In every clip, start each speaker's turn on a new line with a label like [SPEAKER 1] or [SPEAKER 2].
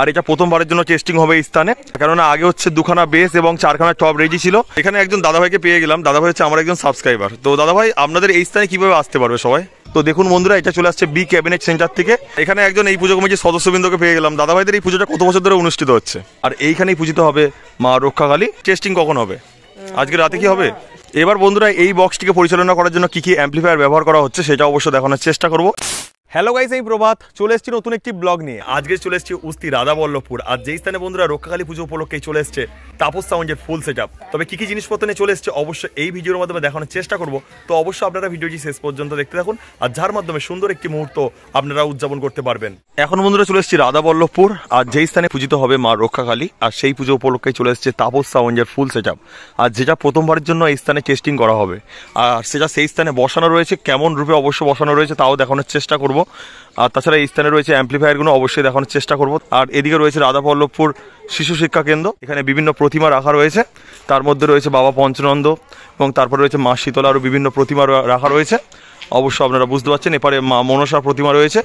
[SPEAKER 1] আর এটা প্রথমবারের জন্য টেস্টিং হবে এই স্থানে কেননা আগে হচ্ছে দুখানা বেস এবং চারখানা টপ রেডি ছিল এখানে একজন দাদাভাইকে পেয়ে গেলাম দাদাভাই হচ্ছে আমার একজন সাবস্ক্রাইবার তো দাদাভাই আপনাদের এই স্থানে কিভাবে আসতে পারবে সবাই তো দেখুন বন্ধুরা এটা চলে আসছে বি ক্যাবিনেট সেন্টার থেকে এখানে একজন এই পুজো কমিটির সদস্যবৃন্দকে পেয়ে গেলাম দাদাভাইদের এই পুজোটা কত বছর ধরে অনুষ্ঠিত হচ্ছে আর এইখানেই পুজিত হবে মা রক্ষাকালী টেস্টিং কখন হবে আজকে রাতে কি হবে এবার বন্ধুরা এই বক্সটিকে পরিচালনা করার জন্য কি কি অ্যাম্পলিফায়ার ব্যবহার করা হচ্ছে সেটা অবশ্য দেখানোর চেষ্টা করবো হ্যালো গাইস এই প্রভাত চলে এসেছি নতুন একটি ব্লগ নিয়ে আজকে চলে এসেছি উস্তি রাধাবল্লভপুর আর যেই স্থানে বন্ধুরা রক্ষাকালী পুজো উপলক্ষে চলে এসছে তাপস সাউন্ডের ফুল সেট তবে কী কী জিনিসপত্র নিয়ে চলে এসছে অবশ্যই এই ভিডিওর মাধ্যমে দেখানোর চেষ্টা করব তো অবশ্যই আপনারা ভিডিওটি শেষ পর্যন্ত দেখতে থাকুন আর যার মাধ্যমে সুন্দর একটি মুহূর্ত আপনারা উদযাপন করতে পারবেন এখন বন্ধুরা চলে এসেছি রাধাবল্লভপুর আর যেই স্থানে পূজিত হবে মা রক্ষাকালী আর সেই পুজো উপলক্ষে চলে এসছে তাপস সাউন্ডের ফুল সেট আর যেটা প্রথমবারের জন্য এই স্থানে টেস্টিং করা হবে আর সেটা সেই স্থানে বসানো রয়েছে কেমন রূপে অবশ্য বসানো রয়েছে তাও দেখানোর চেষ্টা করব করবো আর তাছাড়া এই স্থানে রয়েছে অ্যাম্প্লিফায়ারগুলো অবশ্যই দেখানোর চেষ্টা করবো আর এদিকে রয়েছে রাধাপল্লভপুর শিশু শিক্ষা কেন্দ্র এখানে বিভিন্ন প্রতিমা রাখা রয়েছে তার মধ্যে রয়েছে বাবা পঞ্চনন্দ এবং তারপরে রয়েছে মা শীতলা আরও বিভিন্ন প্রতিমা রাখা রয়েছে অবশ্য আপনারা বুঝতে পারছেন এপারে মা মনসা প্রতিমা রয়েছে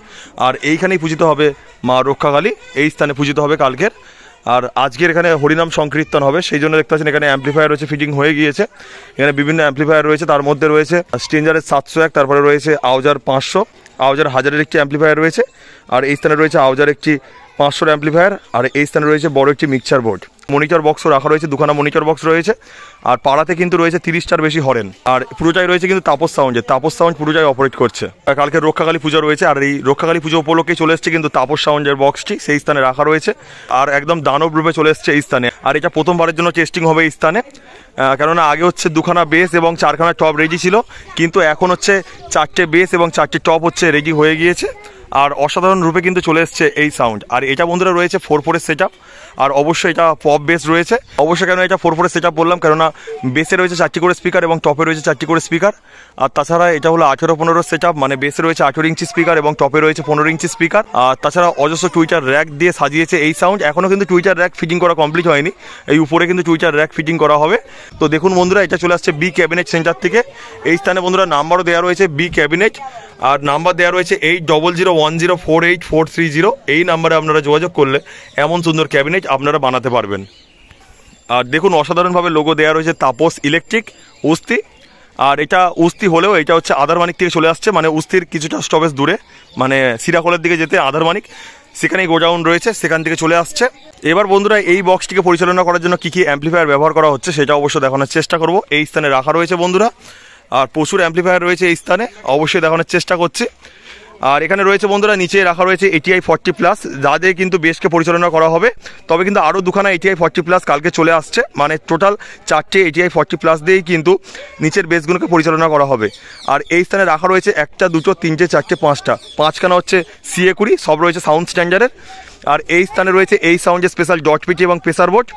[SPEAKER 1] আর এইখানেই পূজিত হবে মা রক্ষাকালী এই স্থানে পূজিত হবে কালকের আর আজকের এখানে হরিনাম সংকীর্তন হবে সেই জন্য দেখতে পাচ্ছেন এখানে অ্যাম্পলিফায়ার রয়েছে ফিটিং হয়ে গিয়েছে এখানে বিভিন্ন অ্যাম্পলিফায়ার রয়েছে তার মধ্যে রয়েছে স্টেঞ্জারের সাতশো এক তারপরে রয়েছে আউজার পাঁচশো আওজার হাজারের একটি অ্যাম্পলিফায়ার রয়েছে আর এই স্থানে রয়েছে আওজার একটি পাঁচশোর অ্যাম্পলিফায়ার আর এই স্থানে রয়েছে বড় একটি মিক্সচার বোর্ড মনিটর বক্সও রাখা রয়েছে দুখানা মনিটর বক্স রয়েছে আর পাড়াতে কিন্তু রয়েছে তিরিশটার বেশি হরেন আর পুরোটাই রয়েছে কিন্তু তাপস সাউন্ডে তাপস সাউন্ড পুরোটাই অপারেট করছে কালকে রক্ষাকালী পুজো রয়েছে আর এই রক্ষাকালী পুজো উপলক্ষে চলে এসছে কিন্তু তাপস সাউন্ডের বক্সটি সেই স্থানে রাখা রয়েছে আর একদম দানব রূপে চলে এসছে এই স্থানে আর এটা প্রথমবারের জন্য টেস্টিং হবে এই স্থানে কেননা আগে হচ্ছে দুখানা বেস এবং চারখানা টপ রেডি ছিল কিন্তু এখন হচ্ছে চারটে বেস এবং চারটে টপ হচ্ছে রেডি হয়ে গিয়েছে আর অসাধারণ রূপে কিন্তু চলে এসছে এই সাউন্ড আর এটা বন্ধুরা রয়েছে ফোর ফোরের সেট আর অবশ্যই এটা পপ বেস রয়েছে অবশ্যই কেন এটা ফোর ফোরের সেট বললাম কেননা বেসে রয়েছে চারটি করে স্পিকার এবং টপে রয়েছে চারটি করে স্পিকার আর তাছাড়া এটা হলো আঠেরো পনেরো সেট মানে বেসে রয়েছে আঠেরো ইঞ্চি স্পিকার এবং টপে রয়েছে পনেরো ইঞ্চি স্পিকার আর তাছাড়া অজস্র টুইটার র্যাক দিয়ে সাজিয়েছে এই সাউন্ড এখনও কিন্তু টুইটার র্যাক ফিটিং করা কমপ্লিট হয়নি এই উপরে কিন্তু টুইটার র্যাক ফিটিং করা হবে তো দেখুন বন্ধুরা এটা চলে আসছে বি ক্যাবিনেট সেন্টার থেকে এই স্থানে বন্ধুরা নাম্বারও দেওয়া রয়েছে বি ক্যাবিনেট আর নাম্বার দেওয়া রয়েছে eight double zero one one zero four eight four three zero এই নাম্বারে আপনারা যোগাযোগ করলে এমন সুন্দর ক্যাবিনেট আপনারা বানাতে পারবেন আর দেখুন অসাধারণভাবে লোগো দেওয়া রয়েছে তাপস ইলেকট্রিক উস্তি আর এটা উস্তি হলেও এটা হচ্ছে আধারমানিক থেকে চলে আসছে মানে উস্তির কিছুটা স্টপেজ দূরে মানে সিরাকলের দিকে যেতে আধারমানিক সেখানেই গোডাউন রয়েছে সেখান থেকে চলে আসছে এবার বন্ধুরা এই বক্সটিকে পরিচালনা করার জন্য কী কী অ্যাম্পলিফায়ার ব্যবহার করা হচ্ছে সেটা অবশ্যই দেখানোর চেষ্টা করব এই স্থানে রাখা রয়েছে বন্ধুরা আর প্রচুর অ্যাম্পলিফায়ার রয়েছে এই স্থানে অবশ্যই দেখানোর চেষ্টা করছি আর এখানে রয়েছে বন্ধুরা নিচে রাখা রয়েছে এটিআই ফর্টি প্লাস যাদের কিন্তু বেশকে পরিচালনা করা হবে তবে কিন্তু আরও দুখানা এটিআই ফর্টি প্লাস কালকে চলে আসছে মানে টোটাল চারটে এটিআই ফর্টি প্লাস দিয়েই কিন্তু নিচের বেসগুলোকে পরিচালনা করা হবে আর এই স্থানে রাখা রয়েছে একটা দুটো তিনটে চারটে পাঁচটা পাঁচখানা হচ্ছে সিএ কুড়ি সব রয়েছে সাউন্ড স্ট্যান্ডার্ডের আর এই স্থানে রয়েছে এই সাউন্ডের স্পেশাল ডট পিটি এবং প্রেসার বোর্ড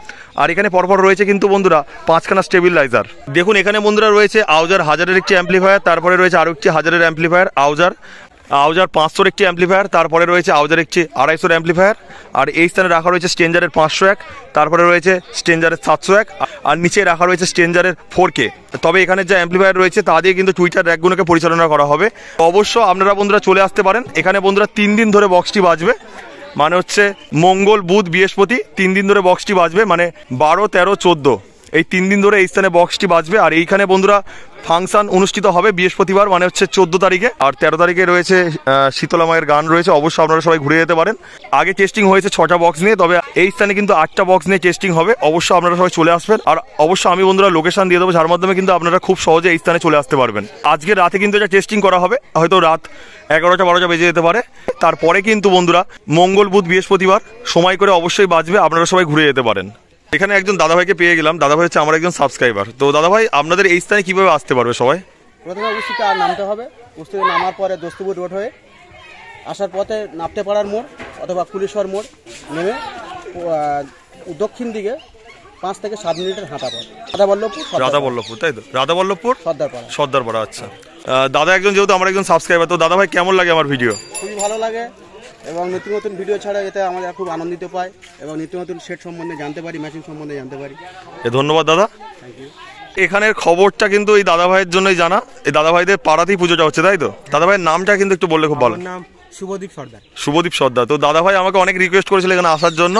[SPEAKER 1] আর এখানে পরপর রয়েছে কিন্তু বন্ধুরা পাঁচখানা স্টেবিলাইজার দেখুন এখানে বন্ধুরা রয়েছে আউজার হাজারের একটি অ্যাম্পলিফায়ার তারপরে রয়েছে আরও একটি হাজারের অ্যাম্পলিফায়ার আউজার আউজার পাঁচশোর একটি অ্যাম্পলিফায়ার তারপরে রয়েছে আউজার একটি আড়াইশোর অ্যাম্পলিফায়ার আর এই স্থানে রাখা রয়েছে স্টেঞ্জারের পাঁচশো এক তারপরে রয়েছে স্টেঞ্জারের সাতশো এক আর নিচে রাখা রয়েছে স্টেঞ্জারের ফোর কে তবে এখানে যে অ্যাম্পলিফায়ার রয়েছে তা দিয়ে কিন্তু টুইটার র্যাকগুলোকে পরিচালনা করা হবে অবশ্য আপনারা বন্ধুরা চলে আসতে পারেন এখানে বন্ধুরা তিন দিন ধরে বক্সটি বাজবে মানে হচ্ছে মঙ্গল বুধ বৃহস্পতি তিন দিন ধরে বক্সটি বাজবে মানে বারো তেরো চোদ্দো এই তিন দিন ধরে এই স্থানে বক্সটি বাজবে আর এইখানে বন্ধুরা ফাংশন অনুষ্ঠিত হবে বৃহস্পতিবার মানে হচ্ছে চোদ্দ তারিখে আর তেরো তারিখে রয়েছে শীতলা মায়ের গান রয়েছে অবশ্যই আপনারা সবাই ঘুরে যেতে পারেন আগে টেস্টিং হয়েছে ছটা বক্স নিয়ে তবে এই স্থানে কিন্তু আটটা বক্স নিয়ে টেস্টিং হবে অবশ্যই আপনারা সবাই চলে আসবেন আর অবশ্যই আমি বন্ধুরা লোকেশন দিয়ে দেবো যার মাধ্যমে কিন্তু আপনারা খুব সহজে এই স্থানে চলে আসতে পারবেন আজকে রাতে কিন্তু এটা টেস্টিং করা হবে হয়তো রাত এগারোটা বারোটা বেজে যেতে পারে তারপরে কিন্তু বন্ধুরা মঙ্গল বুধ বৃহস্পতিবার সময় করে অবশ্যই বাজবে আপনারা সবাই ঘুরে যেতে পারেন এখানে একজন দাদাভাইকে পেয়ে গেলাম দাদাভাই হচ্ছে আমার একজন সাবস্ক্রাইবার তো দাদাভাই আপনাদের এই স্থানে কিভাবে আসতে পারবে সবাই প্রথমে উস্তিতে আর নামতে হবে উস্তিতে নামার পরে দস্তুপুর রোড হয়ে আসার পথে নাপতে পাড়ার মোড় অথবা পুলিশর মোড় নেমে দক্ষিণ দিকে পাঁচ থেকে সাত মিনিটের হাঁটা পথ রাধা রাধাবল্লভপুর তাই তো রাধাবল্লভপুর সর্দারপাড়া সর্দারপাড়া আচ্ছা দাদা একজন যেহেতু আমার একজন সাবস্ক্রাইবার তো দাদা ভাই কেমন লাগে আমার ভিডিও খুবই ভালো লাগে এবং নতুন নতুন ভিডিও ছাড়া এতে আমাদের খুব আনন্দিত পায় এবং নতুন নতুন সেট সম্বন্ধে জানতে পারি মেশিন সম্বন্ধে জানতে পারি এ ধন্যবাদ দাদা থ্যাংক ইউ এখানের খবরটা কিন্তু এই দাদা ভাইয়ের জন্যই জানা এই দাদা ভাইদের পাড়াতেই পুজোটা হচ্ছে তাই তো দাদা ভাইয়ের নামটা কিন্তু একটু বললে খুব ভালো নাম শুভদীপ সর্দার শুভদীপ সর্দার তো দাদা ভাই আমাকে অনেক রিকোয়েস্ট করেছিল এখানে আসার জন্য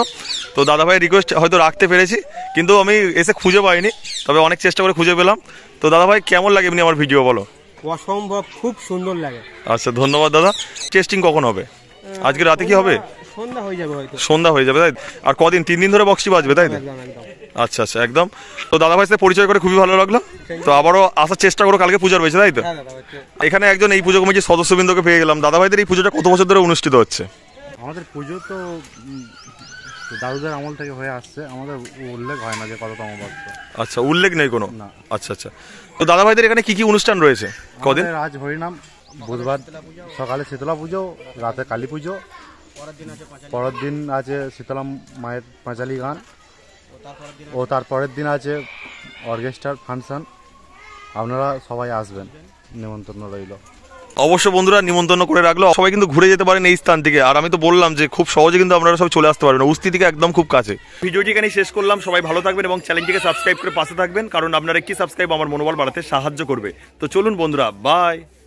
[SPEAKER 1] তো দাদা ভাই রিকোয়েস্ট হয়তো রাখতে পেরেছি কিন্তু আমি এসে খুঁজে পাইনি তবে অনেক চেষ্টা করে খুঁজে পেলাম তো দাদা ভাই কেমন লাগে এমনি আমার ভিডিও বলো অসম্ভব খুব সুন্দর লাগে আচ্ছা ধন্যবাদ দাদা টেস্টিং কখন হবে হ্যাঁ। আজকে রাতে কি হবে সন্ধ্যা হয়ে যাবে হয়তো সন্ধ্যা হয়ে যাবে তাই আর কদিন তিন দিন ধরে বক্সি বাজবে তাই আচ্ছা আচ্ছা একদম তো দাদা ভাই সাথে পরিচয় করে খুবই ভালো লাগলো তো আবারও আসার চেষ্টা করো কালকে পূজার রয়েছে তাই তো হ্যাঁ, এখানে একজন এই পুজো কমিটির সদস্যবৃন্দকে পেয়ে গেলাম দাদা ভাইদের এই পুজোটা কত বছর ধরে অনুষ্ঠিত হচ্ছে আমাদের পুজো তো দাদুদের আমল থেকে হয়ে আসছে আমাদের উল্লেখ হয় না যে কততম বছর আচ্ছা উল্লেখ নেই কোনো না আচ্ছা আচ্ছা তো দাদা ভাইদের এখানে কি কি অনুষ্ঠান রয়েছে কদিন আজ হরিনাম বুধবার সকালে শীতলা পুজো রাতে কালী পুজো পরের দিন আছে শীতলা মায়ের পাঁচালি গান ও তারপরের দিন আছে অর্কেস্ট্রার ফাংশন আপনারা সবাই আসবেন নিমন্ত্রণ রইল অবশ্য বন্ধুরা নিমন্ত্রণ করে রাখলো সবাই কিন্তু ঘুরে যেতে পারেন এই স্থান থেকে আর আমি তো বললাম যে খুব সহজে কিন্তু আপনারা সব চলে আসতে পারবেন উস্তি থেকে একদম খুব কাছে ভিডিওটি এখানে শেষ করলাম সবাই ভালো থাকবেন এবং চ্যানেলটিকে সাবস্ক্রাইব করে পাশে থাকবেন কারণ আপনারা কি সাবস্ক্রাইব আমার মনোবল বাড়াতে সাহায্য করবে তো চলুন বন্ধুরা বাই